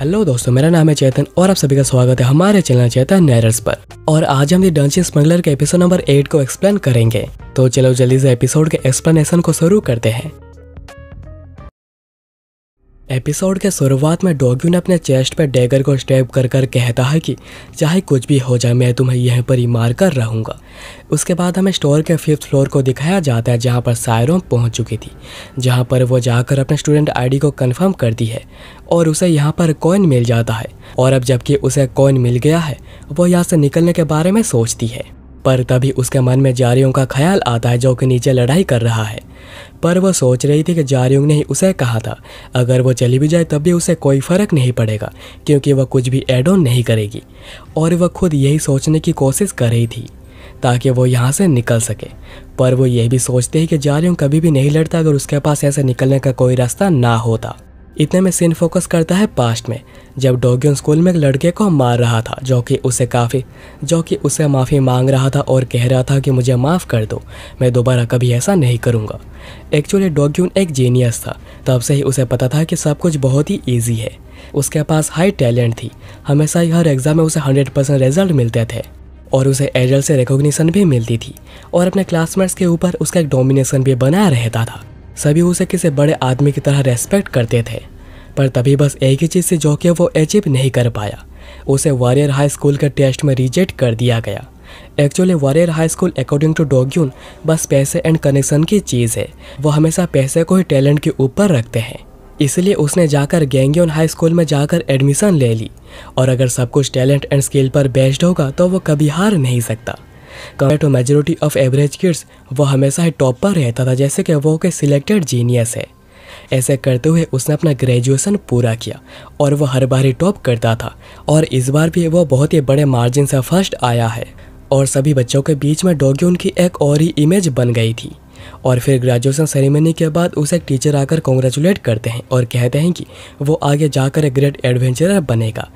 hello दोस्तों मेरा नाम है चेतन और आप सभी का स्वागत है हमारे चैनल चेतन नैरल्स पर और आज हम ये स्मगलर के एपिसोड नंबर एट को एक्सप्लेन करेंगे तो चलो जल्दी से एपिसोड के एक्सप्लेनेशन को शुरू करते हैं एपिसोड के शुरुआत में डॉग्यू ने अपने चेस्ट पर डैगर को स्टैप कर कर कहता है कि चाहे कुछ भी हो जाए मैं तुम्हें यहीं पर ही मार कर रहूँगा उसके बाद हमें स्टोर के फिफ्थ फ्लोर को दिखाया जाता है जहाँ पर सायरों पहुँच चुकी थी जहाँ पर वो जाकर अपने स्टूडेंट आईडी को कंफर्म करती है और उसे यहाँ पर कॉइन मिल जाता है और अब जबकि उसे कॉइन मिल गया है वो यहाँ से निकलने के बारे में सोचती है पर तभी उसके मन में जारियों का ख्याल आता है जो कि नीचे लड़ाई कर रहा है पर वह सोच रही थी कि जारयुंग ने ही उसे कहा था अगर वो चली भी जाए तब भी उसे कोई फ़र्क नहीं पड़ेगा क्योंकि वह कुछ भी एड ऑन नहीं करेगी और वह खुद यही सोचने की कोशिश कर रही थी ताकि वो यहाँ से निकल सके पर वो यह भी सोचते हैं कि जारयुंग कभी भी नहीं लड़ता अगर उसके पास ऐसे निकलने का कोई रास्ता ना होता इतने में सीन फोकस करता है पास्ट में जब डोगी स्कूल में एक लड़के को मार रहा था जो कि उसे काफ़ी जो कि उसे माफ़ी मांग रहा था और कह रहा था कि मुझे माफ़ कर दो मैं दोबारा कभी ऐसा नहीं करूँगा एक्चुअली डोग्यून एक जीनियस था तब से ही उसे पता था कि सब कुछ बहुत ही ईजी है उसके पास हाई टैलेंट थी हमेशा ही हर एग्ज़ाम में उसे हंड्रेड परसेंट रिजल्ट मिलते थे और उसे एजल से रिकॉग्निशन भी मिलती थी और अपने क्लासमेट्स के ऊपर उसका एक डोमिनेशन भी बनाया रहता था सभी उसे किसी बड़े आदमी की तरह रेस्पेक्ट करते थे पर तभी बस एक ही चीज़ से जो कि वो अचीव नहीं कर पाया उसे वॉरियर हाई स्कूल के टेस्ट में रिजेक्ट कर दिया गया actually warrior high school according to डोग्यून बस पैसे एंड कनेक्शन की चीज़ है वो हमेशा पैसे को ही टैलेंट के ऊपर रखते हैं इसलिए उसने जाकर गैंगियन हाई स्कूल में जाकर एडमिशन ले ली और अगर सब कुछ टैलेंट एंड स्किल पर बेस्ड होगा तो वो कभी हार नहीं सकता compare to majority of average kids वो हमेशा ही टॉप पर रहता था जैसे कि वो के सिलेक्टेड जीनियस है ऐसे करते हुए उसने अपना ग्रेजुएशन पूरा किया और वह हर बार ही टॉप करता था और इस बार भी वह बहुत ही बड़े मार्जिन से फर्स्ट आया है और सभी बच्चों के बीच में डॉगी उनकी एक और ही इमेज बन गई थी और फिर ग्रेजुएशन सेरेमनी के बाद उसे एक टीचर आकर कॉन्ग्रेचुलेट करते हैं और कहते हैं कि वो आगे जाकर एक ग्रेट एडवेंचरर बनेगा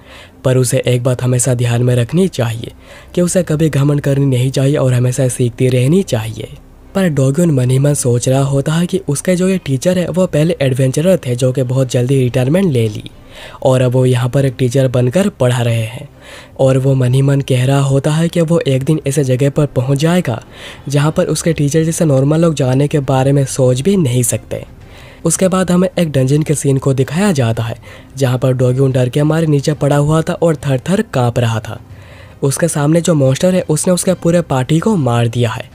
पर उसे एक बात हमेशा ध्यान में रखनी चाहिए कि उसे कभी घमंड करनी नहीं चाहिए और हमेशा सीखती रहनी चाहिए पर डोगन मन ही मन सोच रहा होता है कि उसके जो ये टीचर है वो पहले एडवेंचरर थे जो कि बहुत जल्दी रिटायरमेंट ले ली और अब वो यहाँ पर एक टीचर बनकर पढ़ा रहे हैं और वो मन ही मन कह रहा होता है कि वो एक दिन ऐसे जगह पर पहुँच जाएगा जहाँ पर उसके टीचर जैसे नॉर्मल लोग जाने के बारे में सोच भी नहीं सकते उसके बाद हमें एक डंजन के सीन को दिखाया जाता है जहाँ पर डोगी डर के हमारे नीचे पड़ा हुआ था और थर थर काँप रहा था उसके सामने जो मॉन्स्टर है उसने उसके पूरे पार्टी को मार दिया है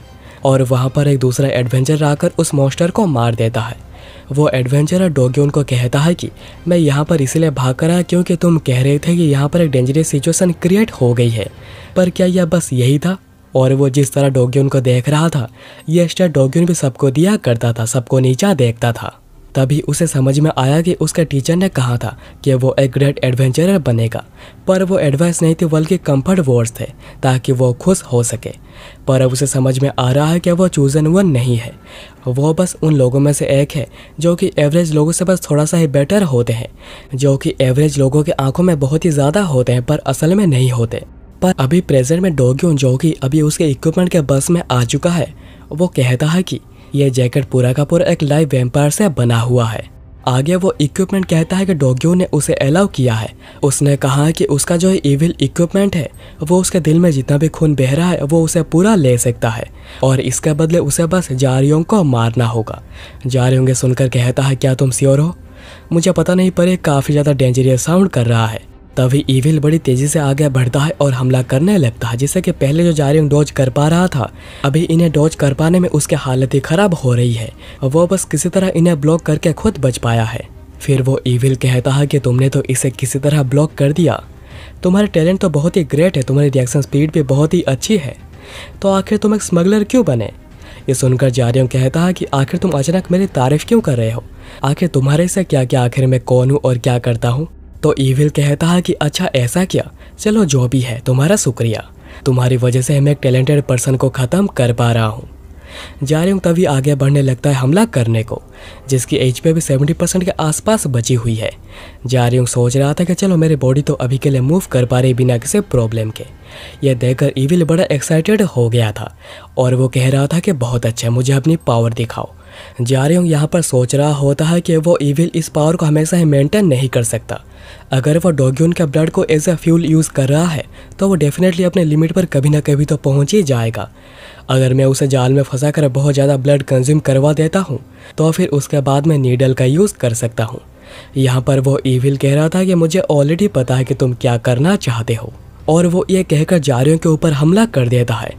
और वहाँ पर एक दूसरा एडवेंचर आकर उस मॉन्स्टर को मार देता है वो एडवेंचरर डोगी उनको कहता है कि मैं यहाँ पर इसलिए भाग कर आया क्योंकि तुम कह रहे थे कि यहाँ पर एक डेंजरस सिचुएशन क्रिएट हो गई है पर क्या यह बस यही था और वो जिस तरह डोगी उनको देख रहा था यह स्टेट डोगी भी सबको दिया करता था सबको नीचा देखता था तभी उसे समझ में आया कि उसके टीचर ने कहा था कि वो एक ग्रेट एडवेंचरर बनेगा पर वो एडवाइस नहीं थी बल्कि कंफर्ट वर्ड्स थे ताकि वो खुश हो सके पर अब उसे समझ में आ रहा है कि वो चूजन वन नहीं है वो बस उन लोगों में से एक है जो कि एवरेज लोगों से बस थोड़ा सा ही बेटर होते हैं जो कि एवरेज लोगों की आंखों में बहुत ही ज़्यादा होते हैं पर असल में नहीं होते पर अभी प्रेजेंट में डोग्यून जो कि अभी उसके इक्विपमेंट के बस में आ चुका है वो कहता है कि यह जैकेट पूरा का पूरा एक लाइव वेम्पायर से बना हुआ है आगे वो इक्विपमेंट कहता है कि डोग्यो ने उसे अलाउ किया है उसने कहा कि उसका जो इविल इक्विपमेंट है वो उसके दिल में जितना भी खून बह रहा है वो उसे पूरा ले सकता है और इसके बदले उसे बस जारियों को मारना होगा जारियों के सुनकर कहता है क्या तुम स्योर हो मुझे पता नहीं पर ये काफ़ी ज़्यादा डेंजरियस साउंड कर रहा है तभी इविल बड़ी तेजी से आगे बढ़ता है और हमला करने लगता है जिससे कि पहले जो जारिंग डॉज कर पा रहा था अभी इन्हें डॉज कर पाने में उसकी हालत ही खराब हो रही है वो बस किसी तरह इन्हें ब्लॉक करके खुद बच पाया है फिर वो इविल कहता है कि तुमने तो इसे किसी तरह ब्लॉक कर दिया तुम्हारे टैलेंट तो बहुत ही ग्रेट है तुम्हारी रिएक्शन स्पीड भी बहुत ही अच्छी है तो आखिर तुम एक स्मगलर क्यों बने ये सुनकर जारियम कहता है कि आखिर तुम अचानक मेरी तारीफ क्यों कर रहे हो आखिर तुम्हारे से क्या क्या आखिर मैं कौन हूँ और क्या करता हूँ तो ईविल कहता है कि अच्छा ऐसा क्या चलो जो भी है तुम्हारा शुक्रिया तुम्हारी वजह से मैं एक टैलेंटेड पर्सन को ख़त्म कर पा रहा हूँ हूँ तभी आगे बढ़ने लगता है हमला करने को जिसकी एज पे भी सेवेंटी परसेंट के आसपास बची हुई है हूँ सोच रहा था कि चलो मेरी बॉडी तो अभी के लिए मूव कर पा रही बिना किसी प्रॉब्लम के यह देखकर ईविल बड़ा एक्साइटेड हो गया था और वो कह रहा था कि बहुत अच्छा मुझे अपनी पावर दिखाओ जारियोंग यहाँ पर सोच रहा होता है कि वो इविल इस पावर को हमेशा ही मेंटेन नहीं कर सकता अगर वो डोग्यून के ब्लड को एज ए फ्यूल यूज़ कर रहा है तो वो डेफिनेटली अपने लिमिट पर कभी ना कभी तो पहुँच ही जाएगा अगर मैं उसे जाल में फंसा कर बहुत ज़्यादा ब्लड कंज्यूम करवा देता हूँ तो फिर उसके बाद मैं नीडल का यूज़ कर सकता हूँ यहाँ पर वो ईविल कह रहा था कि मुझे ऑलरेडी पता है कि तुम क्या करना चाहते हो और वो ये कहकर जारियों के ऊपर हमला कर देता है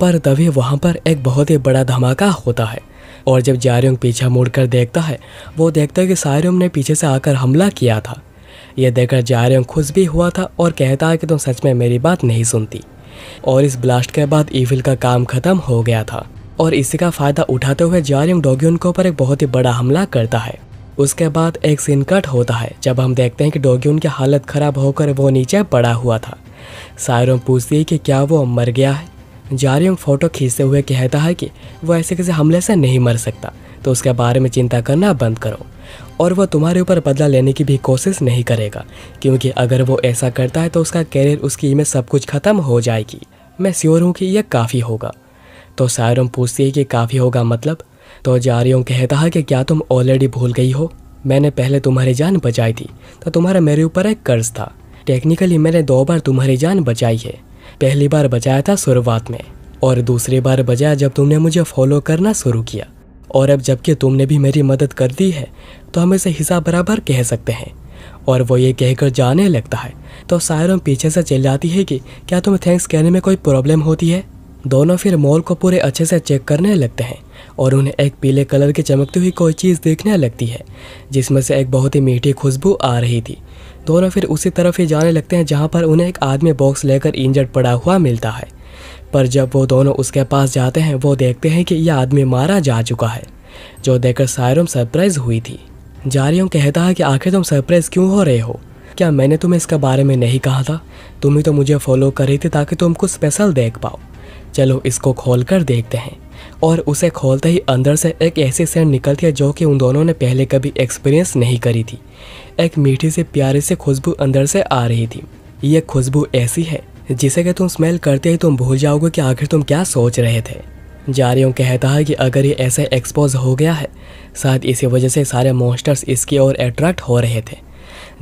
पर तभी वहाँ पर एक बहुत ही बड़ा धमाका होता है और जब जारियोंग पीछा मुड़कर देखता है वो देखता है कि सायरोम ने पीछे से आकर हमला किया था यह देखकर जारियोंग खुश भी हुआ था और कहता है कि तुम सच में मेरी बात नहीं सुनती और इस ब्लास्ट के बाद ईविल का काम खत्म हो गया था और इसी का फायदा उठाते हुए जारियोंग डोग्यून के ऊपर एक बहुत ही बड़ा हमला करता है उसके बाद एक सीन कट होता है जब हम देखते हैं कि डोग्यून की हालत खराब होकर वो नीचे पड़ा हुआ था सायरोम पूछती है कि क्या वो मर गया है जारियम फोटो खींचते हुए कहता है कि वह ऐसे किसी हमले से नहीं मर सकता तो उसके बारे में चिंता करना बंद करो और वह तुम्हारे ऊपर बदला लेने की भी कोशिश नहीं करेगा क्योंकि अगर वो ऐसा करता है तो उसका कैरियर उसकी इमेज सब कुछ खत्म हो जाएगी मैं श्योर हूँ कि यह काफ़ी होगा तो सायरम पूछती है कि काफ़ी होगा मतलब तो जारियों कहता है कि क्या तुम ऑलरेडी भूल गई हो मैंने पहले तुम्हारी जान बचाई थी तो तुम्हारा मेरे ऊपर एक कर्ज था टेक्निकली मैंने दो बार तुम्हारी जान बचाई है पहली बार बजाया था शुरुआत में और दूसरी बार बजाया जब तुमने मुझे फॉलो करना शुरू किया और अब जबकि तुमने भी मेरी मदद कर दी है तो हम इसे हिसाब बराबर कह सकते हैं और वो ये कहकर जाने लगता है तो सायरम पीछे से चल जाती है कि क्या तुम्हें थैंक्स कहने में कोई प्रॉब्लम होती है दोनों फिर मॉल को पूरे अच्छे से चेक करने लगते हैं और उन्हें एक पीले कलर की चमकती हुई कोई चीज़ देखने लगती है जिसमें से एक बहुत ही मीठी खुशबू आ रही थी दोनों फिर उसी तरफ ही जाने लगते हैं जहाँ पर उन्हें एक आदमी बॉक्स लेकर इंजर्ड पड़ा हुआ मिलता है पर जब वो दोनों उसके पास जाते हैं वो देखते हैं कि यह आदमी मारा जा चुका है जो देखकर सायरम सरप्राइज हुई थी जारियों कहता है कि आखिर तुम सरप्राइज क्यों हो रहे हो क्या मैंने तुम्हें इसके बारे में नहीं कहा था तुम ही तो मुझे फॉलो कर रही थी ताकि तुम कुछ स्पेशल देख पाओ चलो इसको खोल कर देखते हैं और उसे खोलते ही अंदर से एक ऐसी सेंट निकलती है जो कि उन दोनों ने पहले कभी एक्सपीरियंस नहीं करी थी एक मीठी से प्यारी से खुशबू अंदर से आ रही थी ये खुशबू ऐसी है जिसे कि तुम स्मेल करते ही तुम भूल जाओगे कि आखिर तुम क्या सोच रहे थे जारियों कहता है कि अगर ये ऐसे एक्सपोज हो गया है शायद इसी वजह से सारे मोस्टर्स इसकी ओर अट्रैक्ट हो रहे थे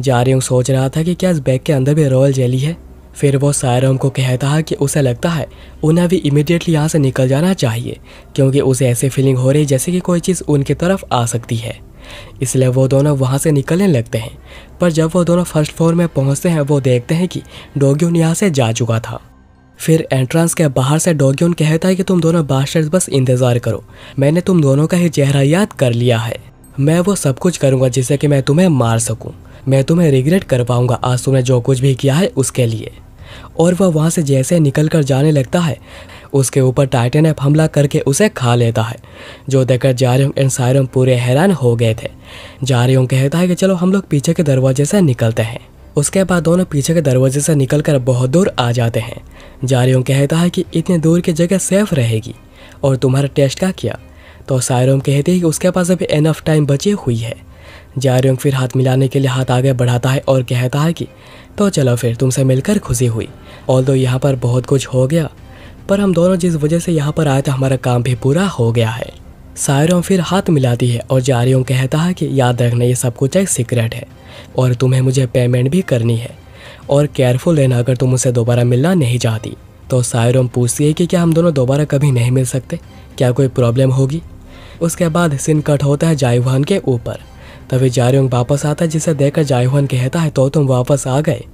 जारियों सोच रहा था कि क्या इस बैग के अंदर भी रॉयल जेली है फिर वो सायरम को कहता है कि उसे लगता है उन्हें भी इमिडिएटली यहाँ से निकल जाना चाहिए क्योंकि उसे ऐसी फीलिंग हो रही जैसे कि कोई चीज़ उनकी तरफ आ सकती है इसलिए वो दोनों वहाँ से निकलने लगते हैं पर जब वो दोनों फर्स्ट फ्लोर में पहुँचते हैं वो देखते हैं कि डोग्यून यहाँ से जा चुका था फिर एंट्रेंस के बाहर से डोग्यून कहता है कि तुम दोनों बास्टर्स बस इंतज़ार करो मैंने तुम दोनों का ही चेहरा याद कर लिया है मैं वो सब कुछ करूँगा जिससे कि मैं तुम्हें मार सकूँ मैं तुम्हें रिग्रेट कर पाऊँगा आज तुमने जो कुछ भी किया है उसके लिए और वह वहाँ से जैसे निकल कर जाने लगता है उसके ऊपर टाइटन एप हमला करके उसे खा लेता है जो देखकर जारियों एंड सायरम पूरे हैरान हो गए थे जारियों कहता है कि चलो हम लोग पीछे के दरवाजे से निकलते हैं उसके बाद दोनों पीछे के दरवाजे से निकलकर बहुत दूर आ जाते हैं जारियों कहता है कि इतने दूर की जगह सेफ रहेगी और तुम्हारा टेस्ट का किया तो सायरम कहती है कि उसके पास अभी एनफ टाइम बची हुई है जारियोंग फिर हाथ मिलाने के लिए हाथ आगे बढ़ाता है और कहता है कि तो चलो फिर तुमसे मिलकर खुशी हुई ऑल दो यहाँ पर बहुत कुछ हो गया पर हम दोनों जिस वजह से यहाँ पर आए थे तो हमारा काम भी पूरा हो गया है सायरों फिर हाथ मिलाती है और जारियों कहता है कि याद रखना ये सब कुछ एक सीक्रेट है और तुम्हें मुझे पेमेंट भी करनी है और केयरफुल रहना अगर तुम उसे दोबारा मिलना नहीं चाहती तो सायरोम पूछती है कि क्या हम दोनों दोबारा कभी नहीं मिल सकते क्या कोई प्रॉब्लम होगी उसके बाद सिन कट होता है जायवान के ऊपर तभी जारियोंग वापस आता है जिसे देखकर जायवान कहता है तो तुम वापस आ गए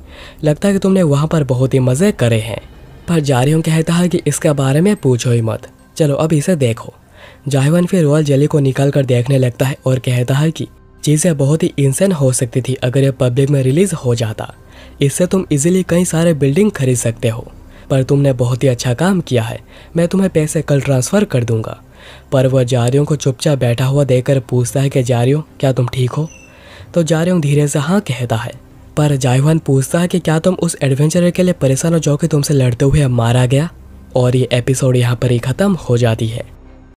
लगता है कि तुमने वहाँ पर बहुत ही मज़े करे हैं पर जारियों कहता है कि इसके बारे में पूछो ही मत चलो अब इसे देखो जाहिवन फिर रॉयल जेली को निकाल कर देखने लगता है और कहता है कि चीज़ें बहुत ही इंसान हो सकती थी अगर यह पब्लिक में रिलीज हो जाता इससे तुम इजीली कई सारे बिल्डिंग खरीद सकते हो पर तुमने बहुत ही अच्छा काम किया है मैं तुम्हें पैसे कल ट्रांसफ़र कर दूंगा पर वह जारियों को चुपचाप बैठा हुआ देखकर पूछता है कि जारियों क्या तुम ठीक हो तो जारियों धीरे से हाँ कहता है पर जायवान पूछता है कि क्या तुम उस एडवेंचरर के लिए परेशान हो जाओ कि तुमसे लड़ते हुए मारा गया और ये एपिसोड यहाँ पर ही ख़त्म हो जाती है